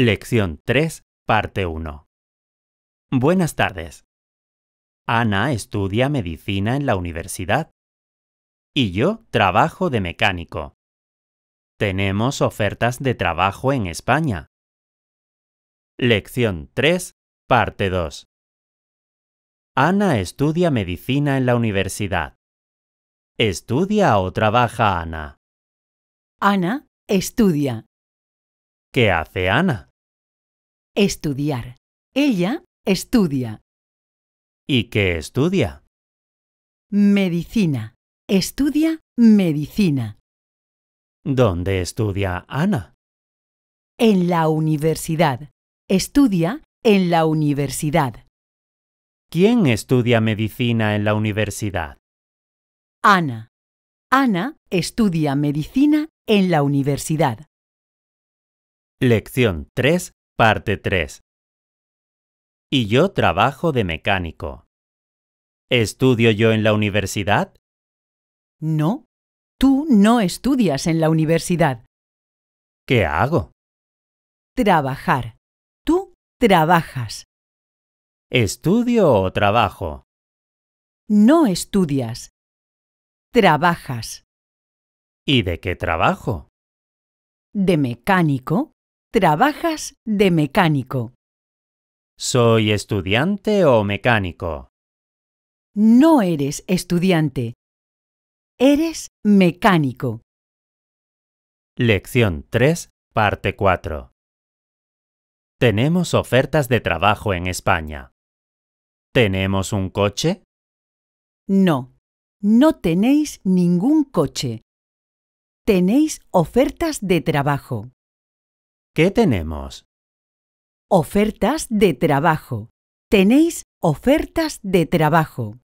Lección 3, parte 1. Buenas tardes. Ana estudia medicina en la universidad. Y yo trabajo de mecánico. Tenemos ofertas de trabajo en España. Lección 3, parte 2. Ana estudia medicina en la universidad. ¿Estudia o trabaja Ana? Ana estudia. ¿Qué hace Ana? Estudiar. Ella estudia. ¿Y qué estudia? Medicina. Estudia medicina. ¿Dónde estudia Ana? En la universidad. Estudia en la universidad. ¿Quién estudia medicina en la universidad? Ana. Ana estudia medicina en la universidad. Lección 3 Parte 3. ¿Y yo trabajo de mecánico? ¿Estudio yo en la universidad? No, tú no estudias en la universidad. ¿Qué hago? Trabajar. Tú trabajas. ¿Estudio o trabajo? No estudias. Trabajas. ¿Y de qué trabajo? De mecánico. Trabajas de mecánico. ¿Soy estudiante o mecánico? No eres estudiante. Eres mecánico. Lección 3, parte 4. Tenemos ofertas de trabajo en España. ¿Tenemos un coche? No, no tenéis ningún coche. Tenéis ofertas de trabajo. ¿Qué tenemos? Ofertas de trabajo. Tenéis ofertas de trabajo.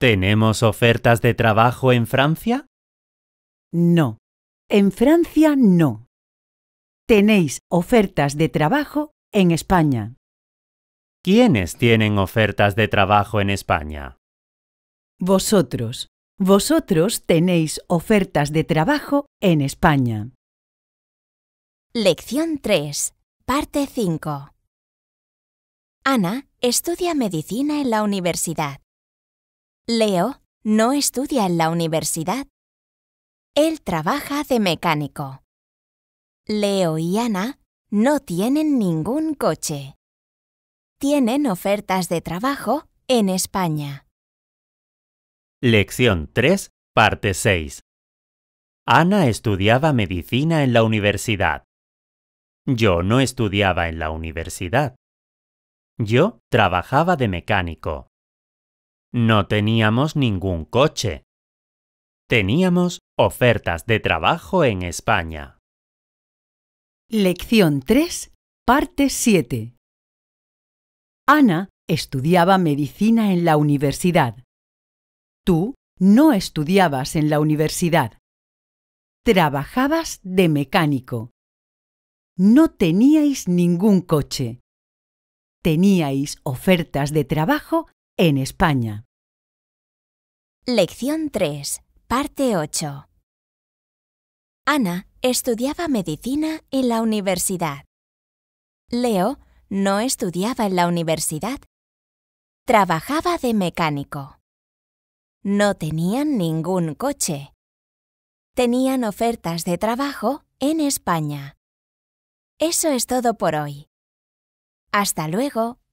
¿Tenemos ofertas de trabajo en Francia? No. En Francia no. Tenéis ofertas de trabajo en España. ¿Quiénes tienen ofertas de trabajo en España? Vosotros. Vosotros tenéis ofertas de trabajo en España. Lección 3, parte 5. Ana estudia medicina en la universidad. Leo no estudia en la universidad. Él trabaja de mecánico. Leo y Ana no tienen ningún coche. Tienen ofertas de trabajo en España. Lección 3, parte 6. Ana estudiaba medicina en la universidad. Yo no estudiaba en la universidad. Yo trabajaba de mecánico. No teníamos ningún coche. Teníamos ofertas de trabajo en España. Lección 3, parte 7. Ana estudiaba medicina en la universidad. Tú no estudiabas en la universidad. Trabajabas de mecánico no teníais ningún coche. Teníais ofertas de trabajo en España. Lección 3, parte 8. Ana estudiaba medicina en la universidad. Leo no estudiaba en la universidad. Trabajaba de mecánico. No tenían ningún coche. Tenían ofertas de trabajo en España. Eso es todo por hoy. Hasta luego.